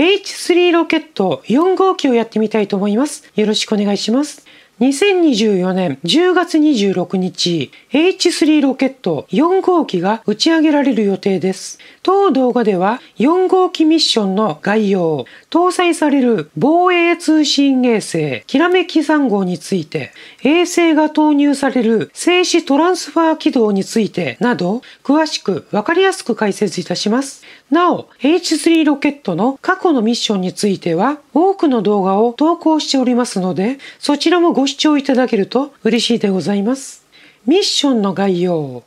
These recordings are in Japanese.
H3 ロケット4号機をやってみたいと思います。よろしくお願いします。2024年10月26日、H3 ロケット4号機が打ち上げられる予定です。当動画では4号機ミッションの概要、搭載される防衛通信衛星きらめき3号について、衛星が投入される静止トランスファー軌道についてなど、詳しくわかりやすく解説いたします。なお、H3 ロケットの過去のミッションについては、多くの動画を投稿しておりますので、そちらもご視聴いただけると嬉しいでございます。ミッションの概要。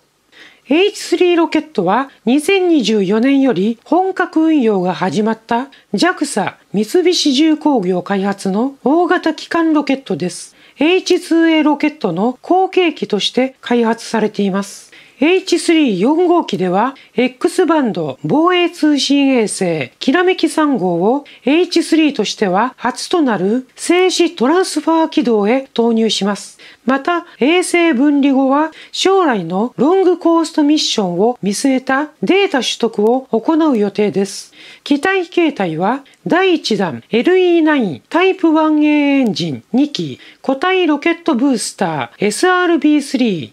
H3 ロケットは2024年より本格運用が始まった JAXA 三菱重工業開発の大型機関ロケットです。H2A ロケットの後継機として開発されています。H3-4 号機では X バンド防衛通信衛星きらめき3号を H3 としては初となる静止トランスファー軌道へ投入します。また、衛星分離後は将来のロングコーストミッションを見据えたデータ取得を行う予定です。機体形態は第1弾 LE9 タイプ 1A エンジン2機、固体ロケットブースター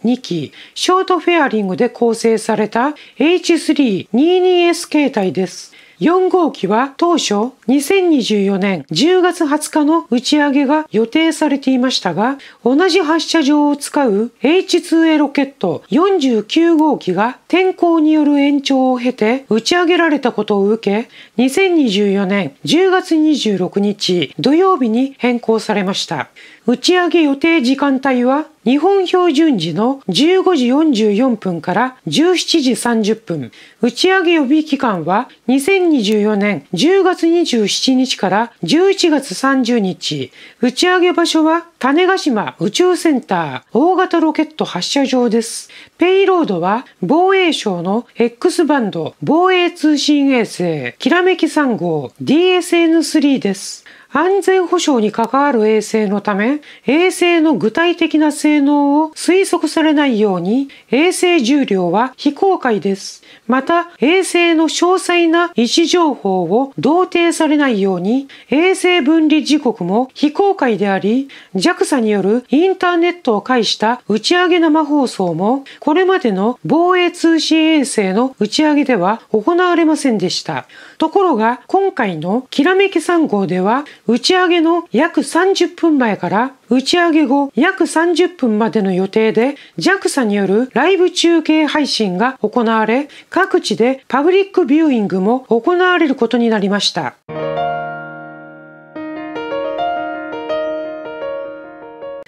SRB32 機、ショートフェアリングで構成された H322S 形態です。4号機は当初2024年10月20日の打ち上げが予定されていましたが、同じ発射場を使う H2A ロケット49号機が天候による延長を経て打ち上げられたことを受け、2024年10月26日土曜日に変更されました。打ち上げ予定時間帯は日本標準時の15時44分から17時30分。打ち上げ予備期間は2024年10月27日から11月30日。打ち上げ場所は種子島宇宙センター大型ロケット発射場です。ペイロードは防衛省の X バンド防衛通信衛星キラメべき3号 DSN3 です。安全保障に関わる衛星のため、衛星の具体的な性能を推測されないように、衛星重量は非公開です。また、衛星の詳細な位置情報を同定されないように、衛星分離時刻も非公開であり、JAXA によるインターネットを介した打ち上げ生放送も、これまでの防衛通信衛星の打ち上げでは行われませんでした。ところが、今回のきらめき3号では、打ち上げの約30分前から打ち上げ後約30分までの予定で JAXA によるライブ中継配信が行われ各地でパブリックビューイングも行われることになりました。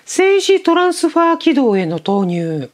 政治トランスファー軌道への投入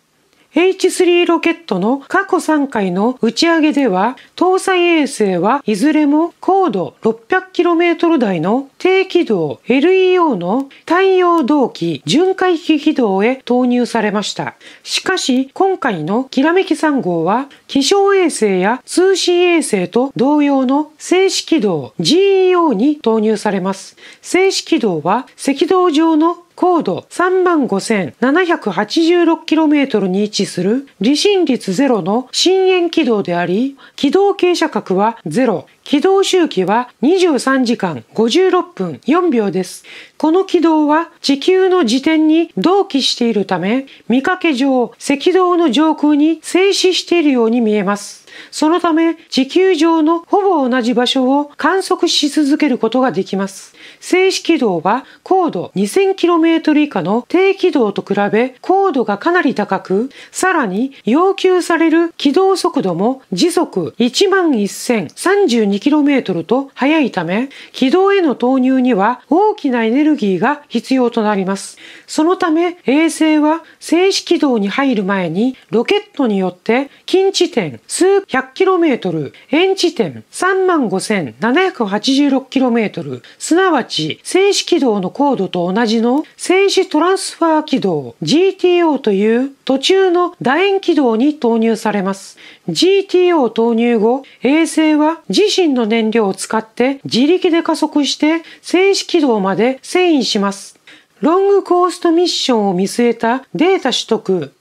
H3 ロケットの過去3回の打ち上げでは、搭載衛星はいずれも高度 600km 台の低軌道 LEO の太陽同期巡回機軌道へ投入されました。しかし、今回のきらめき3号は、気象衛星や通信衛星と同様の静止軌道 GEO に投入されます。静止軌道は赤道上の高度35,786 km に位置する離心率ゼロの深淵軌道であり、軌道傾斜角は0、軌道周期は23時間56分4秒です。この軌道は地球の自転に同期しているため、見かけ上、赤道の上空に静止しているように見えます。そのため地球上のほぼ同じ場所を観測し続けることができます。静止軌道は高度 2000km 以下の低軌道と比べ高度がかなり高く、さらに要求される軌道速度も時速 11,032km と速いため、軌道への投入には大きなエネルギーが必要となります。そのため衛星は静止軌道に入る前にロケットによって近地点数 100km、円地点 35,786km、すなわち静止軌道の高度と同じの静止トランスファー軌道 GTO という途中の楕円軌道に投入されます。GTO 投入後、衛星は自身の燃料を使って自力で加速して静止軌道まで遷移します。ロングコーストミッションを見据えたデータ取得、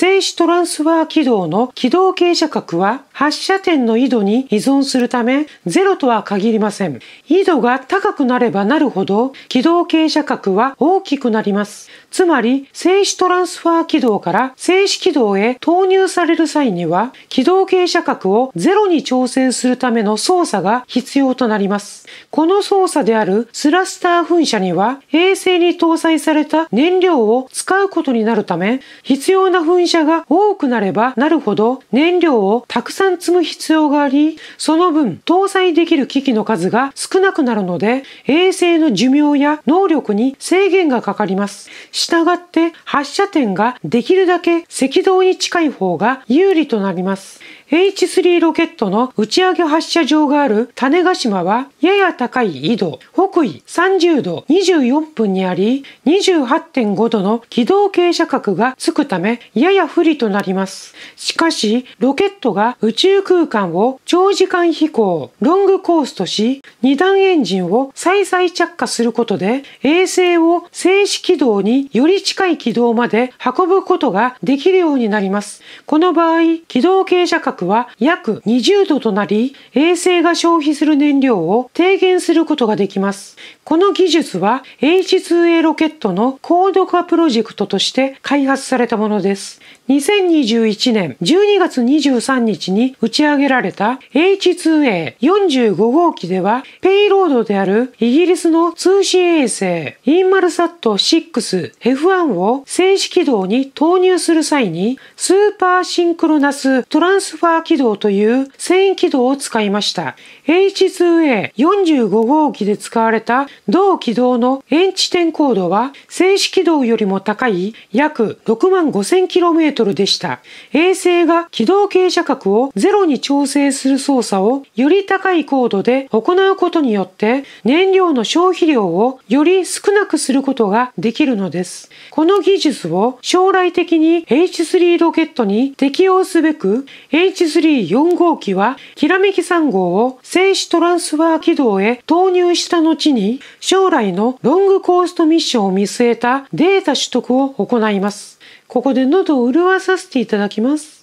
静止トランスファー軌道の軌道傾斜角は発射点の緯度に依存するためゼロとは限りません。緯度が高くなればなるほど軌道傾斜角は大きくなります。つまり静止トランスファー軌道から静止軌道へ投入される際には軌道傾斜角をゼロに調整するための操作が必要となります。この操作であるスラスター噴射には衛星に搭載された燃料を使うことになるため必要な噴射が多くなればなるほど燃料をたくさん積む必要がありその分搭載できる機器の数が少なくなるので衛星の寿命や能力に制限がかかります。したがって発射点ができるだけ赤道に近い方が有利となります。H3 ロケットの打ち上げ発射場がある種子島はやや高い緯度北緯30度24分にあり28.5度の軌道傾斜角がつくためやや不利となりますしかしロケットが宇宙空間を長時間飛行ロングコースとし二段エンジンを再々着火することで衛星を静止軌道により近い軌道まで運ぶことができるようになりますこの場合軌道傾斜角は約20度となり衛星が消費する燃料を低減することができますこの技術は H2A ロケットの高度化プロジェクトとして開発されたものです。2021年12月23日に打ち上げられた H2A45 号機では、ペイロードであるイギリスの通信衛星インマルサット 6F1 を静止軌道に投入する際に、スーパーシンクロナストランスファー軌道という繊維軌道を使いました。H2A45 号機で使われた同軌道の円地点高度は静止軌道よりも高い約6万 5000km でした。衛星が軌道傾斜角をゼロに調整する操作をより高い高度で行うことによって燃料の消費量をより少なくすることができるのです。この技術を将来的に H3 ロケットに適用すべく H34 号機はきらめき3号を静止トランスファー軌道へ投入した後に将来のロングコーストミッションを見据えたデータ取得を行います。ここで喉を潤わさせていただきます。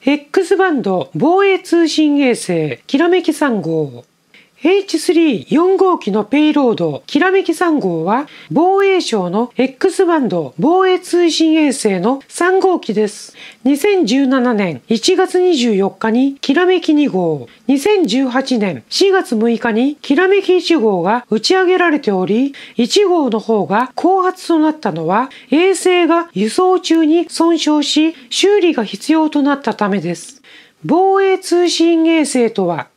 X バンド防衛通信衛星きらめき3号 H34 号機のペイロード、きらめき3号は、防衛省の X バンド防衛通信衛星の3号機です。2017年1月24日にきらめき2号、2018年4月6日にきらめき1号が打ち上げられており、1号の方が後発となったのは、衛星が輸送中に損傷し、修理が必要となったためです。防衛通信衛星とは、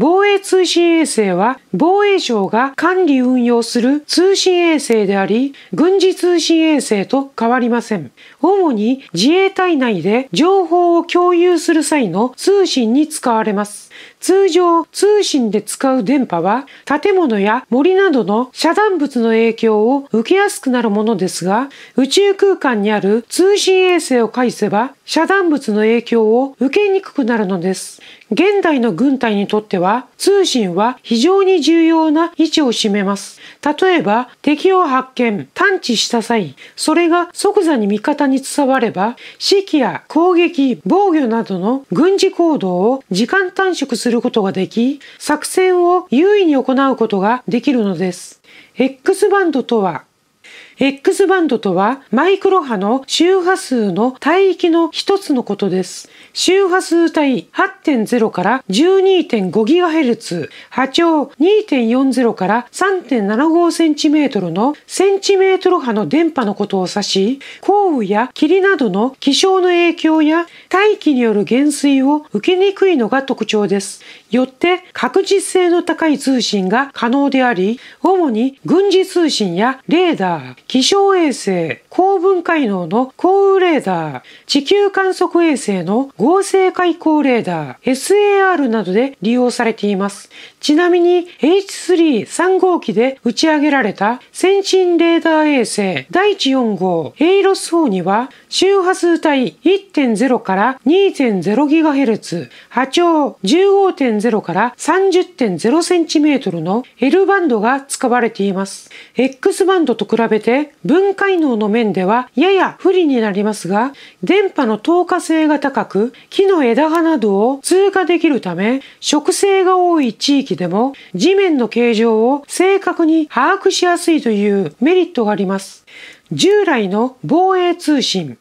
防衛通信衛星は防衛省が管理運用する通信衛星であり、軍事通信衛星と変わりません。主に自衛隊内で情報を共有する際の通信に使われます。通常通信で使う電波は建物や森などの遮断物の影響を受けやすくなるものですが宇宙空間にある通信衛星を介せば遮断物の影響を受けにくくなるのです現代の軍隊にとっては通信は非常に重要な位置を占めます。例えば敵を発見、探知した際、それが即座に味方に伝われば、指揮や攻撃、防御などの軍事行動を時間短縮するすることができ、作戦を優位に行うことができるのです。X バンドとは X バンドとはマイクロ波の周波数の帯域の一つのことです。周波数帯8.0から 12.5GHz、波長2.40から 3.75cm のセンチメートル波の電波のことを指し、降雨や霧などの気象の影響や大気による減衰を受けにくいのが特徴です。よって確実性の高い通信が可能であり、主に軍事通信やレーダー、気象衛星、高分解能の降雨レーダー、地球観測衛星の合成開口レーダー、SAR などで利用されています。ちなみに H3-3 号機で打ち上げられた先進レーダー衛星第14号エイロス4には周波数帯1.0から 2.0GHz、波長15.0 30.0から30.0センチメートルの L バンドが使われています。X バンドと比べて分解能の面ではやや不利になりますが、電波の透過性が高く、木の枝葉などを通過できるため、植生が多い地域でも地面の形状を正確に把握しやすいというメリットがあります。従来の防衛通信、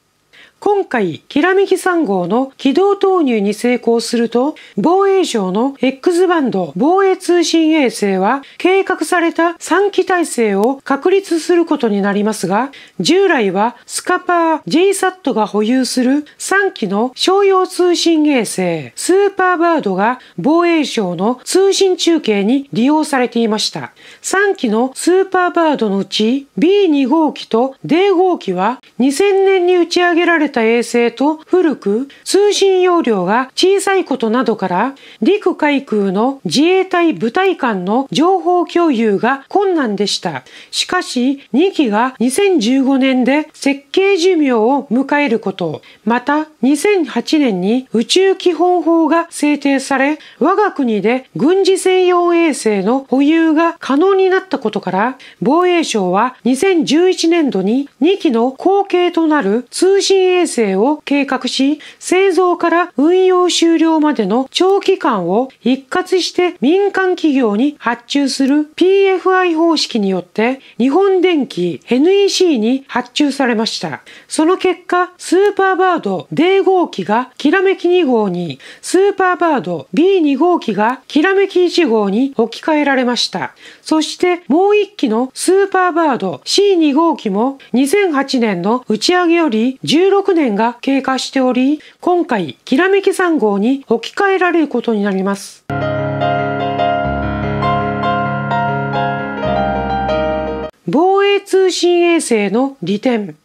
今回、きらめき3号の軌道投入に成功すると、防衛省の X バンド防衛通信衛星は、計画された3機体制を確立することになりますが、従来はスカパー JSAT が保有する3機の商用通信衛星スーパーバードが防衛省の通信中継に利用されていました。3機のスーパーバードのうち B2 号機と D 号機は2000年に打ち上げられれた衛星と古く通信容量が小さいことなどから陸海空の自衛隊部隊間の情報共有が困難でした。しかし2機が2015年で設計寿命を迎えること、また2008年に宇宙基本法が制定され、我が国で軍事専用衛星の保有が可能になったことから、防衛省は2011年度に2機の後継となる通信衛衛星を計画し、製造から運用終了までの長期間を一括して民間企業に発注する PFI 方式によって日本電機 NEC に発注されました。その結果、スーパーバード D 号機がきらめき2号に、スーパーバード B2 号機がきらめき1号に置き換えられました。そしてもう1機のスーパーバード C2 号機も2008年の打ち上げより16 6年が経過しており、今回、きらめき3号に置き換えられることになります。防衛通信衛星の利点。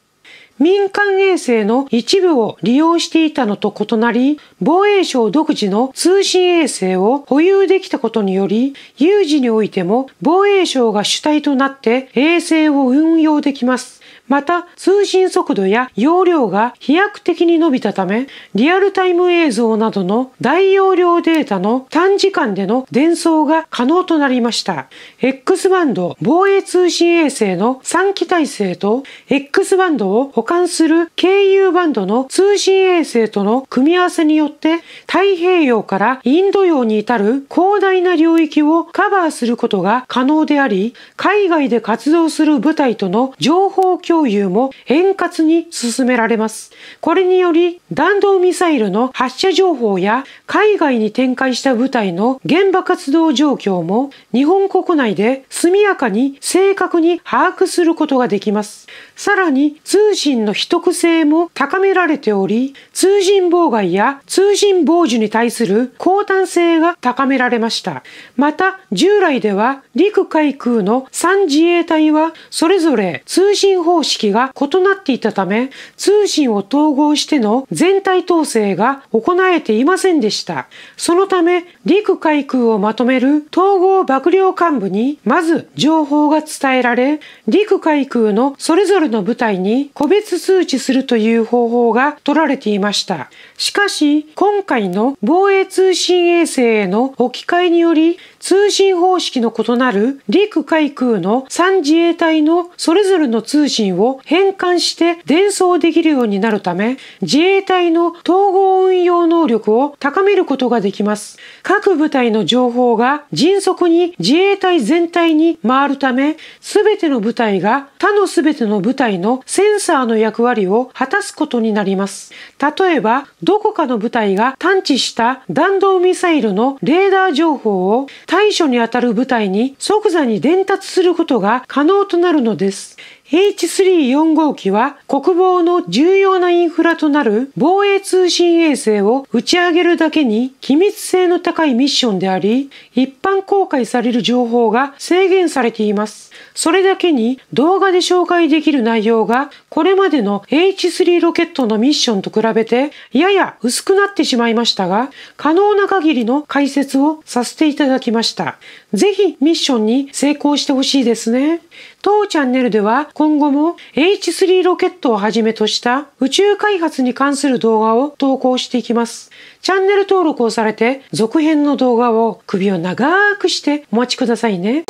民間衛星の一部を利用していたのと異なり、防衛省独自の通信衛星を保有できたことにより、有事においても防衛省が主体となって衛星を運用できます。また通信速度や容量が飛躍的に伸びたためリアルタイム映像などの大容量データの短時間での伝送が可能となりました X バンド防衛通信衛星の3機体制と X バンドを保管する KU バンドの通信衛星との組み合わせによって太平洋からインド洋に至る広大な領域をカバーすることが可能であり海外で活動する部隊との情報共領有も円滑に進められます。これにより弾道ミサイルの発射情報や海外に展開した部隊の現場活動状況も日本国内で速やかに正確に把握することができます。さらに通信の秘匿性も高められており、通信妨害や通信傍受に対する抗端性が高められました。また、従来では陸海空の3自衛隊はそれぞれ通信方式が異なっていたため、通信を統合しての全体統制が行えていませんでした。そのため、陸海空をまとめる統合幕僚幹部にまず情報が伝えられ、陸海空のそれぞれの部隊に個別通知するという方法が取られていましたしかし、今回の防衛通信衛星への置き換えにより、通信方式の異なる陸海空の3自衛隊のそれぞれの通信を変換して伝送できるようになるため、自衛隊の統合運用能力を高めることができます。各部隊の情報が迅速に自衛隊全体に回るため、すべての部隊が他のすべての部隊のセンサーの役割を果たすことになります。例えば、どこかの部隊が探知した弾道ミサイルのレーダー情報を対処にあたる部隊に即座に伝達することが可能となるのです。H3-4 号機は国防の重要なインフラとなる防衛通信衛星を打ち上げるだけに機密性の高いミッションであり、一般公開される情報が制限されています。それだけに動画で紹介できる内容がこれまでの H3 ロケットのミッションと比べてやや薄くなってしまいましたが、可能な限りの解説をさせていただきました。ぜひミッションに成功してほしいですね。当チャンネルでは今後も H3 ロケットをはじめとした宇宙開発に関する動画を投稿していきます。チャンネル登録をされて続編の動画を首を長くしてお待ちくださいね。